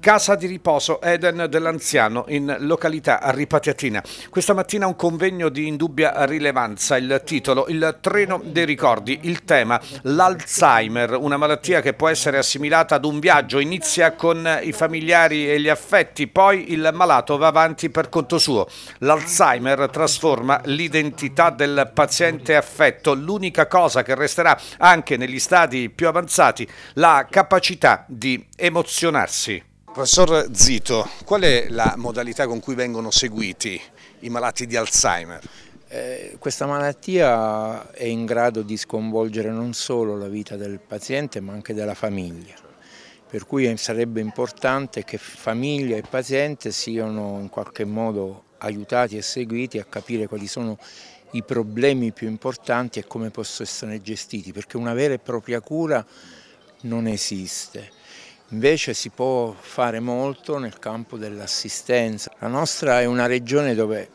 Casa di riposo Eden dell'Anziano in località Ripatiatina. Questa mattina un convegno di indubbia rilevanza, il titolo Il treno dei ricordi, il tema l'Alzheimer, una malattia che può essere assimilata ad un viaggio, inizia con i familiari e gli affetti, poi il malato va avanti per conto suo. L'Alzheimer trasforma l'identità del paziente affetto, l'unica cosa che resterà anche negli stadi più avanzati, la capacità di emozionarsi. Professor Zito, qual è la modalità con cui vengono seguiti i malati di Alzheimer? Eh, questa malattia è in grado di sconvolgere non solo la vita del paziente ma anche della famiglia, per cui sarebbe importante che famiglia e paziente siano in qualche modo aiutati e seguiti a capire quali sono i problemi più importanti e come possono essere gestiti, perché una vera e propria cura non esiste Invece si può fare molto nel campo dell'assistenza. La nostra è una regione dove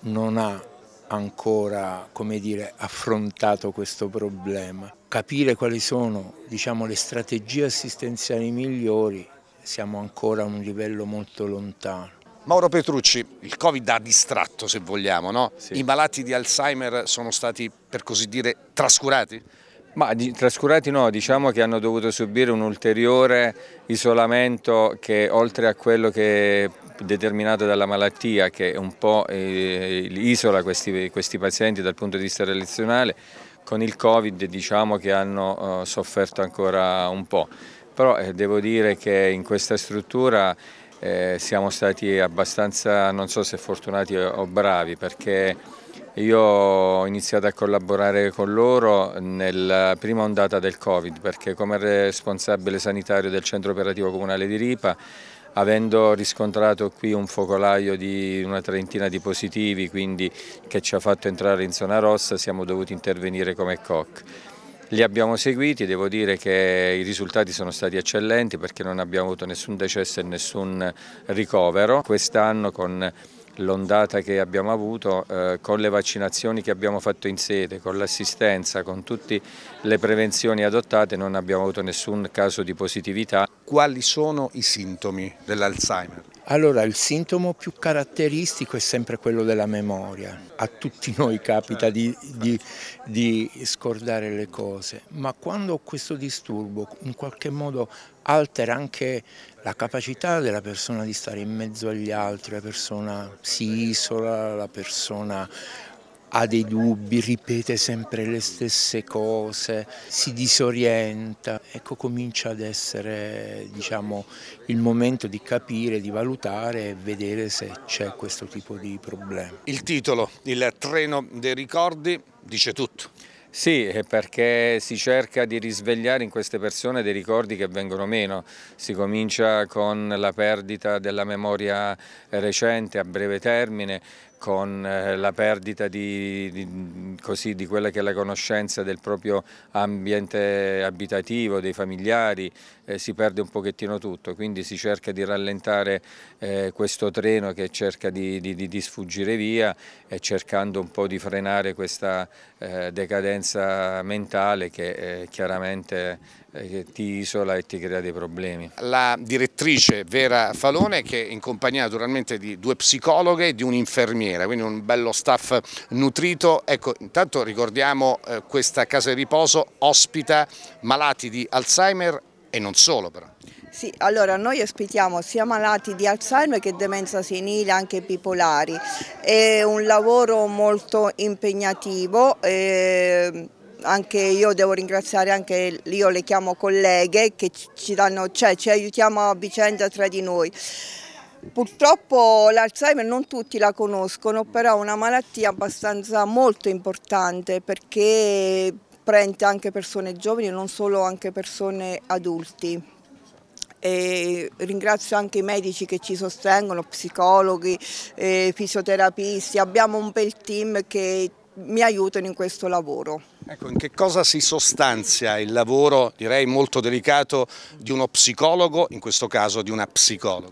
non ha ancora dire, affrontato questo problema. Capire quali sono diciamo, le strategie assistenziali migliori, siamo ancora a un livello molto lontano. Mauro Petrucci, il Covid ha distratto se vogliamo, no? sì. I malati di Alzheimer sono stati per così dire trascurati? Ma trascurati no, diciamo che hanno dovuto subire un ulteriore isolamento che oltre a quello che è determinato dalla malattia che un po' eh, isola questi, questi pazienti dal punto di vista relazionale, con il Covid diciamo che hanno eh, sofferto ancora un po'. Però eh, devo dire che in questa struttura siamo stati abbastanza, non so se fortunati o bravi, perché io ho iniziato a collaborare con loro nella prima ondata del Covid perché come responsabile sanitario del centro operativo comunale di Ripa avendo riscontrato qui un focolaio di una trentina di positivi quindi che ci ha fatto entrare in zona rossa siamo dovuti intervenire come COC. Li abbiamo seguiti, devo dire che i risultati sono stati eccellenti perché non abbiamo avuto nessun decesso e nessun ricovero. Quest'anno con l'ondata che abbiamo avuto eh, con le vaccinazioni che abbiamo fatto in sede, con l'assistenza, con tutte le prevenzioni adottate non abbiamo avuto nessun caso di positività. Quali sono i sintomi dell'Alzheimer? Allora il sintomo più caratteristico è sempre quello della memoria, a tutti noi capita di, di, di, scordare le cose, ma quando questo disturbo in qualche modo altera anche la capacità della persona di stare in mezzo agli altri, la persona si isola, la persona ha dei dubbi, ripete sempre le stesse cose, si disorienta. Ecco comincia ad essere diciamo, il momento di capire, di valutare e vedere se c'è questo tipo di problema. Il titolo, il treno dei ricordi, dice tutto. Sì, perché si cerca di risvegliare in queste persone dei ricordi che vengono meno. Si comincia con la perdita della memoria recente a breve termine, con eh, la perdita di, di, così, di, quella che è la conoscenza del proprio ambiente abitativo, dei familiari, eh, si perde un pochettino tutto, quindi si cerca di rallentare eh, questo treno che cerca di, di, sfuggire via e eh, cercando un po' di frenare questa eh, decadenza mentale che eh, chiaramente che eh, ti isola e ti crea dei problemi. La direttrice Vera Falone che è in compagnia naturalmente di due psicologhe e di un'infermiera, quindi un bello staff nutrito. Ecco, intanto ricordiamo eh, questa casa di riposo ospita malati di Alzheimer e non solo però. Sì, allora noi ospitiamo sia malati di Alzheimer che demenza senile, anche bipolari. È un lavoro molto impegnativo. Eh anche io devo ringraziare anche, io le chiamo colleghe che ci, danno, cioè, ci aiutiamo a vicenda tra di noi. Purtroppo l'Alzheimer non tutti la conoscono, però è una malattia abbastanza molto importante perché prende anche persone giovani e non solo anche persone adulti. E ringrazio anche i medici che ci sostengono, psicologi, eh, fisioterapisti, abbiamo un bel team che mi aiutano in questo lavoro. Ecco, in che cosa si sostanzia il lavoro, direi molto delicato, di uno psicologo, in questo caso di una psicologa?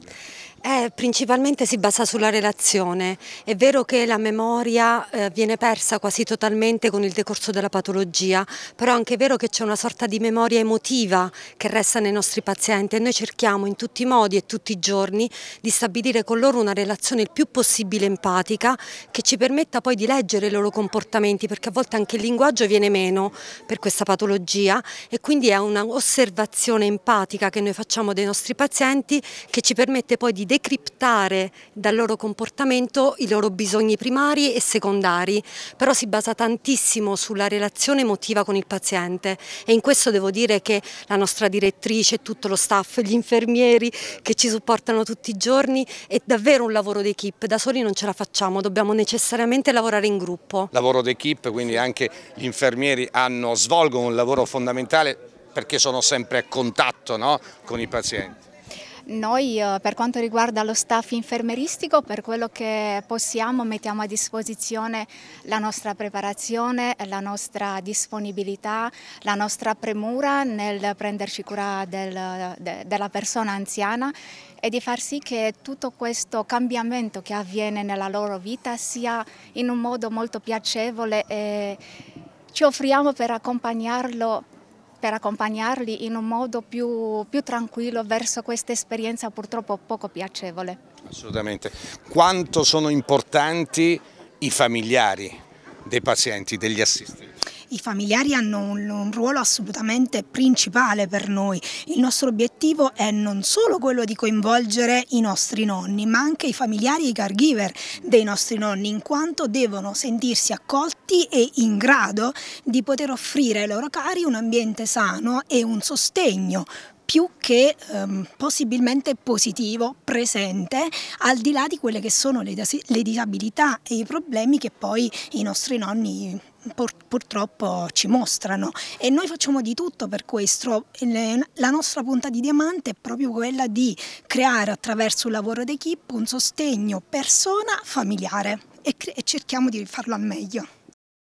Eh, principalmente si basa sulla relazione. È vero che la memoria eh, viene persa quasi totalmente con il decorso della patologia, però è anche vero che c'è una sorta di memoria emotiva che resta nei nostri pazienti e noi cerchiamo in tutti i modi e tutti i giorni di stabilire con loro una relazione il più possibile empatica che ci permetta poi di leggere i loro comportamenti, perché a volte anche il linguaggio viene meno per questa patologia e quindi è un'osservazione empatica che noi facciamo dei nostri pazienti che ci permette poi di decriptare dal loro comportamento i loro bisogni primari e secondari, però si basa tantissimo sulla relazione emotiva con il paziente e in questo devo dire che la nostra direttrice, tutto lo staff, gli infermieri che ci supportano tutti i giorni è davvero un lavoro d'equipe, da soli non ce la facciamo, dobbiamo necessariamente lavorare in gruppo. Lavoro d'equipe, quindi anche gli infermieri hanno, svolgono un lavoro fondamentale perché sono sempre a contatto no, con i pazienti. Noi eh, per quanto riguarda lo staff infermeristico, per quello che possiamo mettiamo a disposizione la nostra preparazione, la nostra disponibilità, la nostra premura nel prenderci cura del, de, della persona anziana e di far sì che tutto questo cambiamento che avviene nella loro vita sia in un modo molto piacevole e ci offriamo per accompagnarlo per accompagnarli in un modo più, più tranquillo verso questa esperienza purtroppo poco piacevole. Assolutamente. Quanto sono importanti i familiari dei pazienti, degli assistenti? I familiari hanno un, un ruolo assolutamente principale per noi. Il nostro obiettivo è non solo quello di coinvolgere i nostri nonni, ma anche i familiari e i caregiver dei nostri nonni, in quanto devono sentirsi accolti e in grado di poter offrire ai loro cari un ambiente sano e un sostegno più che ehm, possibilmente positivo, presente, al di là di quelle che sono le, le disabilità e i problemi che poi i nostri nonni purtroppo ci mostrano e noi facciamo di tutto per questo. La nostra punta di diamante è proprio quella di creare attraverso un lavoro d'equipe un sostegno persona familiare e cerchiamo di farlo al meglio.